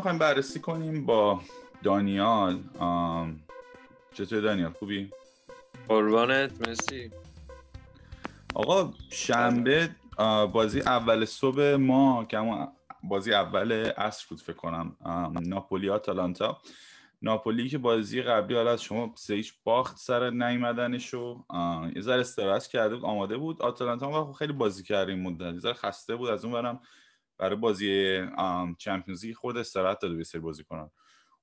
میخوایم بررسی کنیم با دانیال چطور دانیال خوبی؟ قربانت مرسی آقا شنبه بازی اول صبح ما که بازی اول عصر بود فکر کنم ناپولی آتالانتا ناپولی که بازی قبلی حالا از شما سه باخت سر نیمدنشو یه ذره استرس کرده بود آماده بود آتالانتا هم خب خیلی بازی کرده این مدت یه ذره خسته بود از اون برم برای بازی چمپیونز لیگ خود استراحت داده به سری کنن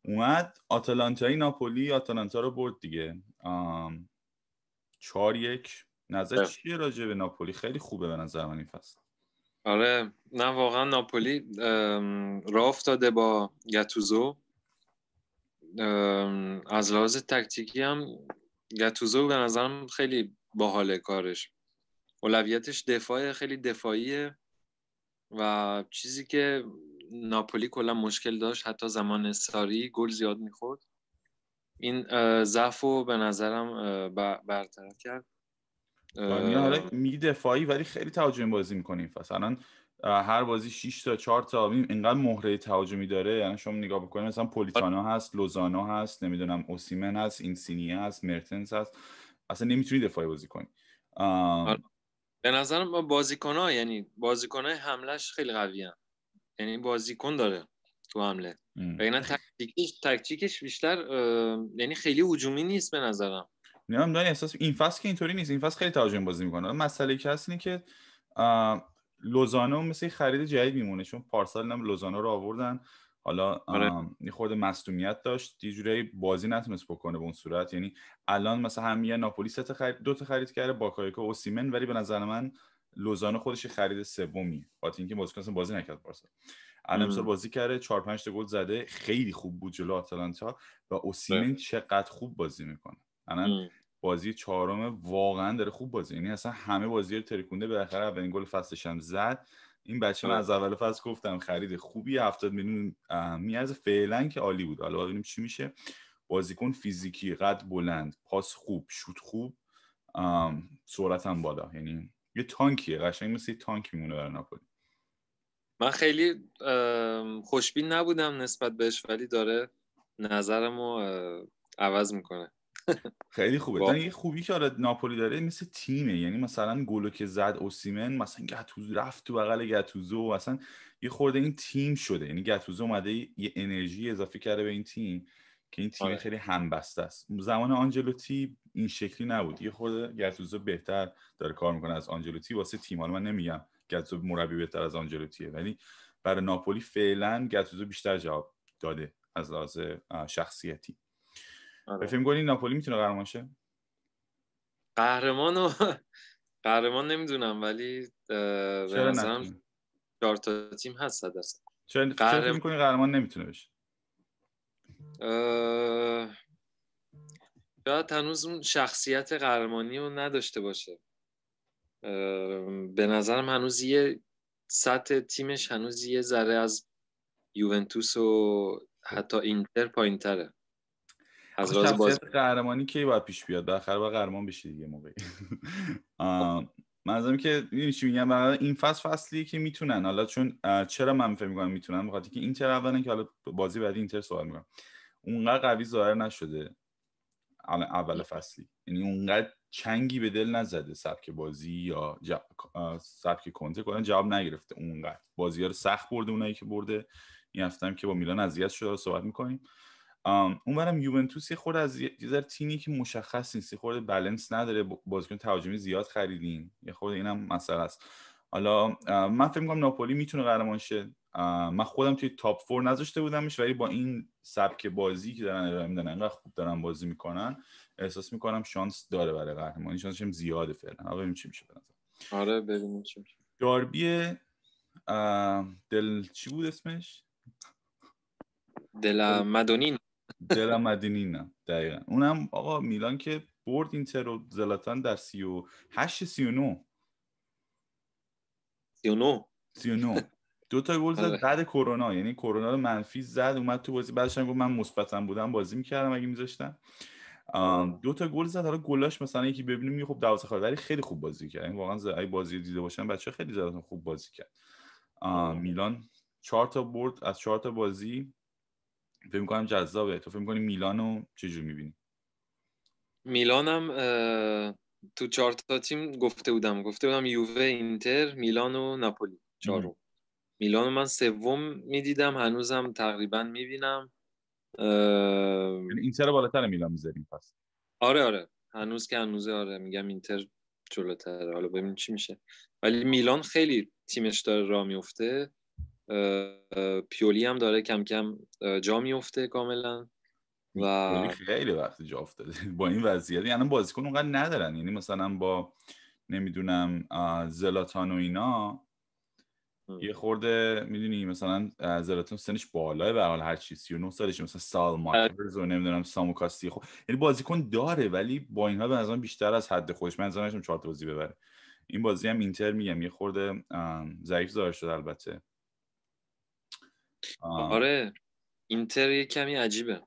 اومد آتالانتای ناپولی آتالانتا رو برد دیگه چهار یک نظر خب. چیه راجع به ناپولی خیلی خوبه به نظر من این فصل آره نه واقعا ناپولی راه افتاده با گتوزو از لحاظ تکتیکی هم گتوزو به نظرم خیلی باحال کارش اولویتش دفاع خیلی دفاعیه و چیزی که ناپولی کلا مشکل داشت حتی زمان ساری گل زیاد میخورد این ضعف رو به نظرم برطرف کرد آره، آره می دفاعی ولی خیلی تهاجمی بازی میکنیم این هر بازی 6 تا 4 تا اینقدر مهره تهاجمی داره یعنی شما نگاه بکنید مثلا پولیتانا هست لوزانا هست نمیدونم اوسیمن هست اینسینی هست مرتنز هست اصلا نمیتونی دفاعی بازی کنی به نظرم با بازیکن ها یعنی بازیکن های حملش خیلی قوی هم. یعنی بازیکن داره تو حمله و تکتیکش تکتیکش بیشتر یعنی خیلی حجومی نیست به نظرم نمیدونم دارم احساس این فصل که اینطوری نیست این فصل خیلی تهاجم بازی میکنه مسئله که هست اینه که لوزانو مثل خرید جدید میمونه چون پارسال نم لوزانو رو آوردن حالا آره. یه خورده مصدومیت داشت یه بازی نتونست بکنه به اون صورت یعنی الان مثلا هم یه ناپولی سه خرید دو تا خرید کرده با کایکو و سیمن ولی به نظر من لوزانو خودش خرید سومی خاطر اینکه بازیکن بازی نکرد بارسا الان بازی کرده چهار پنج تا گل زده خیلی خوب بود جلو آتالانتا و اوسیمن چقدر خوب بازی میکنه الان بازی چهارم واقعا داره خوب بازی یعنی اصلا همه بازی رو ترکونده آخر اولین گل فصلش هم زد این بچه من از اول فصل گفتم خرید خوبی هفتاد میلیون میارزه فعلا که عالی بود حالا ببینیم چی میشه بازیکن فیزیکی قد بلند پاس خوب شوت خوب سرعت هم بالا یعنی یه تانکیه قشنگ مثل یه تانک میمونه برای ناپولی من خیلی خوشبین نبودم نسبت بهش ولی داره نظرمو عوض میکنه خیلی خوبه یه خوبی که آره ناپولی داره مثل تیمه یعنی مثلا گلو که زد اوسیمن مثلا گتوزو رفت تو بغل گتوزو و اصلا یه خورده این تیم شده یعنی گتوزو اومده یه انرژی اضافه کرده به این تیم که این تیم آره. خیلی همبسته است زمان آنجلوتی این شکلی نبود یه خورده گتوزو بهتر داره کار میکنه از آنجلوتی واسه تیم حالا من نمیگم گتوزو مربی بهتر از آنجلوتیه ولی برای ناپولی فعلا گتوزو بیشتر جواب داده از لحاظ شخصیتی آره. فکر می‌کنی ناپولی میتونه قهرمان شه قهرمانو قهرمان نمیدونم ولی به نظرم چهار تا تیم هست درصد چرا فکر می‌کنی قهرمان نمیتونه بشه اه... شاید هنوز شخصیت قهرمانی رو نداشته باشه به نظرم هنوز یه سطح تیمش هنوز یه ذره از یوونتوس و حتی اینتر پایین از راز باز قهرمانی کی باید پیش بیاد آخر با قهرمان بشی دیگه موقعی منظورم که میدونی چی میگم این فصل فصلیه که میتونن حالا چون چرا من فکر میکنم میتونن بخاطر که اینتر اولن که حالا بازی بعد اینتر سوال میکنم اونقدر قوی ظاهر نشده اول فصلی یعنی اونقدر چنگی به دل نزده سبک بازی یا سبک کنته کلا جواب نگرفته اونقدر بازی ها رو سخت برده اونایی که برده این هفته که با میلان اذیت شده صحبت میکنیم اونورم یوونتوس یه خود از یه ذره تیمی که مشخص نیست یه خورده بلنس نداره بازیکن تهاجمی زیاد خریدیم یه خورده اینم مسئله است حالا من فکر می‌کنم ناپولی میتونه قهرمان شه من خودم توی تاپ فور نذاشته بودمش ولی با این سبک بازی که دارن ارائه میدن انقدر خوب دارن بازی میکنن احساس میکنم شانس داره برای قهرمانی شانسش هم زیاده فعلا حالا ببینیم چی میشه آره ببینیم چی میشه داربی دل چی بود اسمش دل مدونین دلم نه دقیقا اونم آقا میلان که برد این رو زلاتان در سی و هشت سی و نو سی و نو سی و نو دو تا گل زد آره. بعد کرونا یعنی کرونا رو منفی زد اومد تو بازی بعدش گفت من مثبتم بودم بازی میکردم اگه میذاشتم دو تا گل زد حالا گلاش مثلا یکی ببینیم یه خب دروازه خورد ولی خیلی خوب بازی کرد این یعنی واقعا اگه بازی دیده باشن بچه خیلی زلاتان خوب بازی کرد میلان چهار تا برد از چهار تا بازی فکر میکنم جذابه تو فکر میکنی میلانو رو چجور میبینی میلانم تو چهار تا تیم گفته بودم گفته بودم یووه اینتر میلان و ناپولی چهارم میلان من سوم میدیدم هنوزم تقریبا میبینم یعنی اینتر بالاتر میلان میذاریم پس آره آره هنوز که هنوزه آره میگم اینتر جلوتر حالا ببینیم چی میشه ولی میلان خیلی تیمش داره راه میفته پیولی هم داره کم کم جا میفته کاملا و خیلی وقت جا افتاده با این وضعیت یعنی بازیکن اونقدر ندارن یعنی مثلا با نمیدونم زلاتان و اینا یه خورده میدونی مثلا زلاتان سنش بالاه به حال هر چی 39 سالش مثلا سال مارکرز و نمیدونم ساموکاستی خو. خب، یعنی بازیکن داره ولی با اینها به نظرم بیشتر از حد خودش من نظرم چهار بازی ببره این بازی هم اینتر میگم یه خورده ضعیف ظاهر شده البته آه. آره اینتر یه کمی عجیبه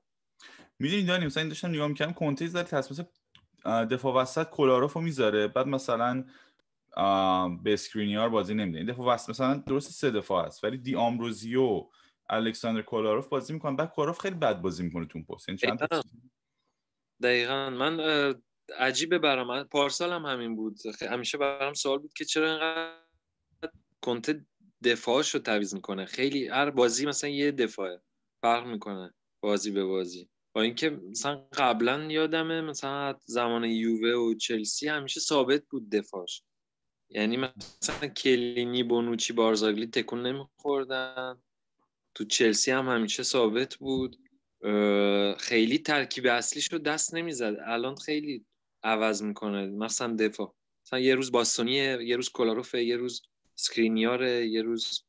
میدونی داریم مثلا این داشتم نگاه میکنم کنته زد تصمیم دفاع وسط کولاروف رو میذاره بعد مثلا به سکرینیار بازی نمیده این دفاع وسط مثلا درست سه دفاع است ولی دی آمروزیو الکساندر کولاروف بازی میکنه بعد کولاروف خیلی بد بازی میکنه تو پست یعنی چند دقیقا. من عجیبه برام پارسال هم همین بود همیشه برام سوال بود که چرا اینقدر دفاعش رو تعویض میکنه خیلی هر بازی مثلا یه دفاعه فرق میکنه بازی به بازی با اینکه مثلا قبلا یادمه مثلا زمان یووه و چلسی همیشه ثابت بود دفاعش یعنی مثلا کلینی بونوچی بارزاگلی تکون نمیخوردن تو چلسی هم همیشه ثابت بود خیلی ترکیب اصلیش رو دست نمیزد الان خیلی عوض میکنه مثلا دفاع مثلا یه روز باستی یه روز کلاروفه یه روز اسکرینیار یه روز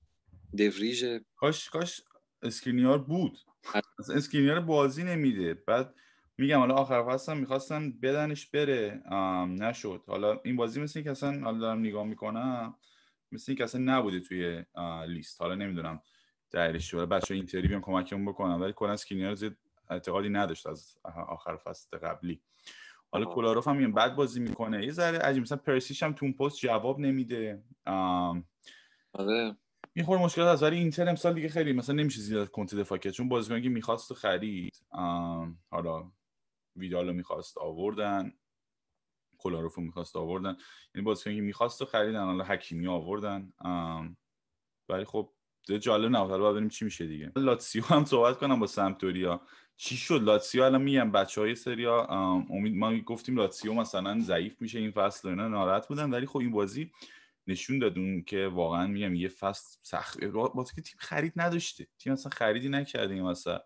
دوریجه کاش کاش اسکرینیار بود از اسکرینیار بازی نمیده بعد میگم حالا آخر فصل میخواستم بدنش بره نشد حالا این بازی مثل این کسان حالا دارم نگاه میکنم مثل این کسان نبوده توی لیست حالا نمیدونم دلیلش چیه بچه اینتری بیام کمکمون بکنم ولی کلا اسکرینیار زیاد اعتقادی نداشت از آخر فصل قبلی حالا کولاروف هم این بد بازی میکنه یه ذره عجیب مثلا پرسیش هم تو اون پست جواب نمیده آره خور مشکلات از ولی اینتر امسال دیگه خیلی مثلا نمیشه زیاد کنته دفاع کرد چون بازیکنی که میخواست و خرید حالا ویدالو میخواست آوردن کولاروفو میخواست آوردن یعنی بازیکنی که میخواست و خریدن حالا حکیمی آوردن ولی خب جالب نه حالا ببینیم چی میشه دیگه لاتسیو هم صحبت کنم با سمتوریا چی شد لاتسیو الان میگم بچه های سریا امید ما گفتیم لاتسیو مثلا ضعیف میشه این فصل و اینا ناراحت بودن ولی خب این بازی نشون دادون که واقعا میگم یه فصل سخت با که تیم خرید نداشته تیم مثلا خریدی نکردیم این مثلا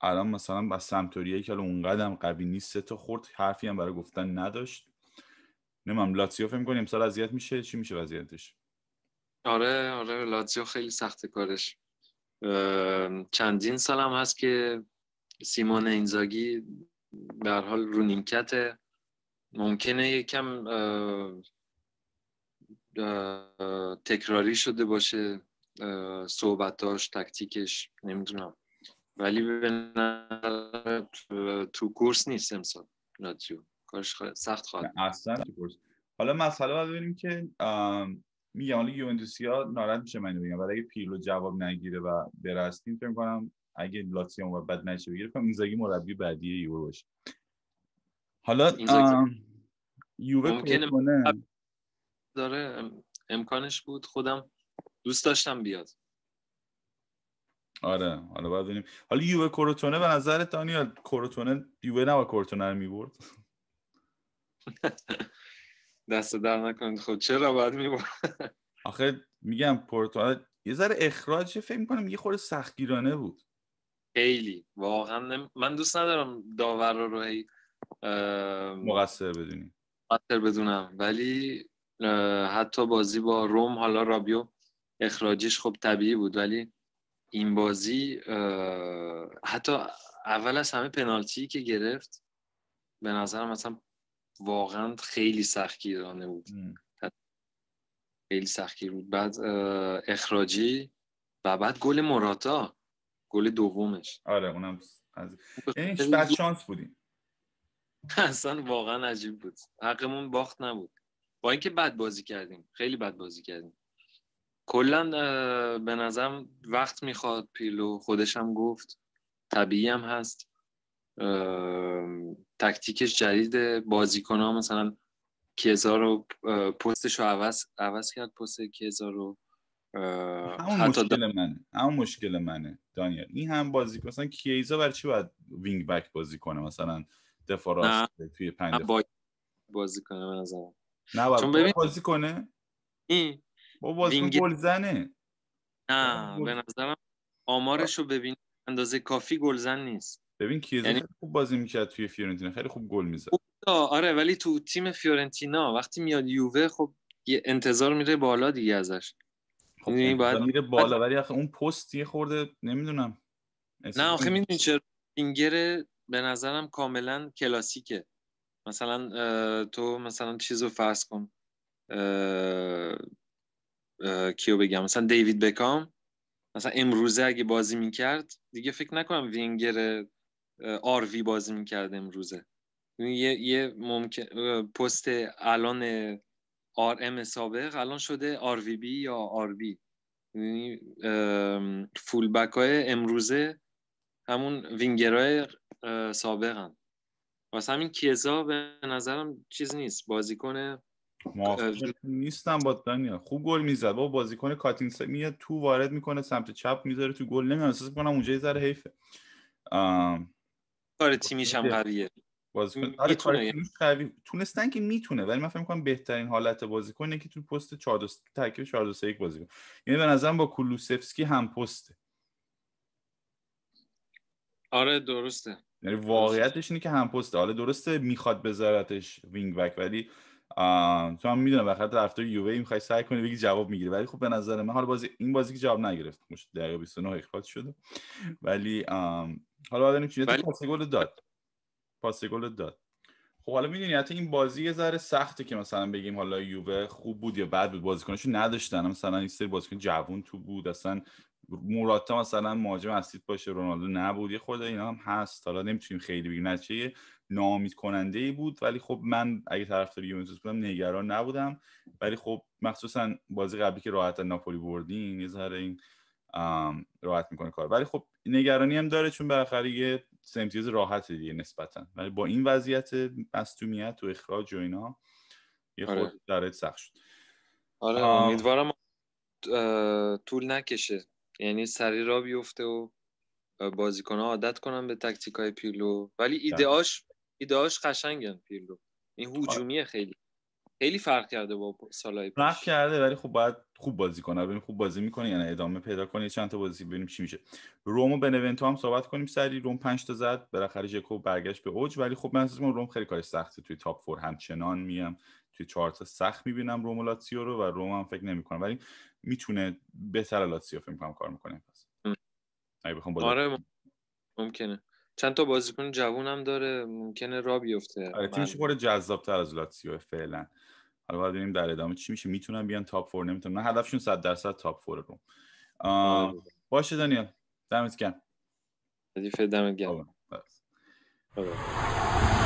الان مثلا با سمتوریا که الان اونقدر قوی نیست سه تا خورد حرفی هم برای گفتن نداشت نمیم لاتسیو فهم کنیم سال اذیت میشه چی میشه وضعیتش آره آره لاتزیو خیلی سخت کارش چندین هم هست که سیمون اینزاگی به حال رو ممکنه یکم تکراری شده باشه صحبتاش تکتیکش نمیدونم ولی به تو کورس نیست امسال لاتزیو کارش سخت خواهد اصلا کورس حالا مسئله ببینیم که میگم حالا یوونتوسیا ناراحت میشه من بگم ولی اگه پیرلو جواب نگیره و برستیم فکر کنم اگه لاتسیو و بد نشه بگیره فکر اینزاگی مربی بعدی یووه باشه حالا یووه کنه داره امکانش بود خودم دوست داشتم بیاد آره حالا باید ببینیم حالا یووه کروتونه به نظر دانیال کروتونه یووه نه کروتونه رو میبرد دست در نکنید خب چرا باید می؟ آخه میگم پورتو آره، یه ذره اخراج فکر میکنم یه خورده سختگیرانه بود خیلی واقعا من دوست ندارم داور رو هی مقصر بدونیم مقصر بدونم ولی حتی بازی با روم حالا رابیو اخراجیش خب طبیعی بود ولی این بازی حتی اول از همه پنالتی که گرفت به نظرم مثلا واقعا خیلی سختگیرانه بود خیلی سختگیر بود بعد اخراجی و بعد گل مراتا گل دومش آره اونم یعنی شانس بودیم اصلا واقعا عجیب بود حقمون باخت نبود با اینکه بد بازی کردیم خیلی بد بازی کردیم کلا به نظرم وقت میخواد پیلو خودشم گفت طبیعی هم هست تکتیکش جدید بازیکن ها مثلا کیزا رو پستش رو عوض, عوض کرد پست کیزا رو همون مشکل دا... منه همون مشکل منه دانیال این هم بازی مثلا کیزا بر چی باید وینگ بک بازی کنه مثلا دفاع توی پنج بازی کنه به نه چون ببین... بازی کنه این با بازی وینگ... گل زنه نه به نظرم آمارش رو ببین اندازه کافی گلزن نیست ببین کیزا یعنی... خوب بازی میکرد توی فیورنتینا خیلی خوب گل میزد آره ولی تو تیم فیورنتینا وقتی میاد یووه خب انتظار میره بالا دیگه ازش خب یعنی باید... بالا ولی آخه اون پست یه خورده نمیدونم نه آخه میدونی چرا اینگر به نظرم کاملا کلاسیکه مثلا تو مثلا چیزو رو فرض کن کیو بگم مثلا دیوید بکام مثلا امروزه اگه بازی میکرد دیگه فکر نکنم وینگر آروی بازی میکرد امروزه یعنی یه, یه ممکن... پست الان آر ام سابق الان شده آر وی بی یا آر بی فول بک های امروزه همون وینگرهای سابق هم واسه همین کیزا به نظرم چیز نیست بازیکن نیستم با دانیل خوب گل میزد با بازیکن کاتینس میاد تو وارد میکنه سمت چپ میذاره تو گل نمیاد احساس کنم اونجا یه ذره حیفه کار تیمیش هم قویه بازیکن آره تونستن که میتونه ولی من فکر می‌کنم بهترین حالت بازیکن اینه که تو پست 4 2 ترکیب 4 2 3 1 بازی کنه یعنی به نظرم با کولوسفسکی هم پسته آره درسته یعنی واقعیتش اینه که هم پسته حالا درسته میخواد بذارتش وینگ بک ولی تو هم میدونم وقت رفتار یووه میخوای سعی کنی بگی جواب میگیره ولی خب به نظر من حالا بازی این بازی که جواب نگرفت مش دقیقه 29 اخراج شده ولی حالا بعد چی؟ پاس داد پاس داد خب حالا میدونی حتی یعنی این بازی یه ذره سخته که مثلا بگیم حالا یووه خوب بود یا بد بود بازیکناشو نداشتن مثلا این سری بازیکن جوون تو بود اصلا موراتا مثلا مهاجم هستید باشه رونالدو نبود یه خورده اینا هم هست حالا نمیتونیم خیلی بگیم نتیجه نامید کننده ای بود ولی خب من اگه طرفدار یوونتوس بودم نگران نبودم ولی خب مخصوصا بازی قبلی که راحت ناپولی بردین یه ذره این راحت میکنه کار ولی خب نگرانی هم داره چون بالاخره یه سمتیز راحت دیگه نسبتا ولی با این وضعیت مصدومیت و اخراج و اینا یه خود آره. سخت شد آره امیدوارم طول نکشه یعنی سری را بیفته و بازیکن ها عادت کنن به تکتیک های پیرلو ولی بله. ایدهاش ایدهاش قشنگن پیرلو این آره. هجومیه خیلی خیلی فرق کرده با سالای پیش فرق کرده ولی خب باید خوب بازی کنه ببین خوب بازی میکنه یا یعنی نه ادامه پیدا کنه چند تا بازی ببینیم چی میشه روم و بنونتو هم صحبت کنیم سری روم 5 تا زد بالاخره ژکو برگشت به اوج ولی خب من روم خیلی کار سخته توی تاپ هم همچنان میام توی چهار تا سخت میبینم روم و لاتسیو رو و روم هم فکر نمیکنم ولی میتونه بهتر لاتسیو فکر میکنم کار میکنه پس اگه بخوام آره ممکنه چند تا بازیکن جوون هم داره ممکنه را بیفته آره تیمش خورده تر از لاتسیو فعلا حالا باید ببینیم در ادامه چی میشه میتونن بیان تاپ فور نمیتونن نه هدفشون صد درصد تاپ فور رو آره باشه دانیل دمت گرم دمت گرم خب،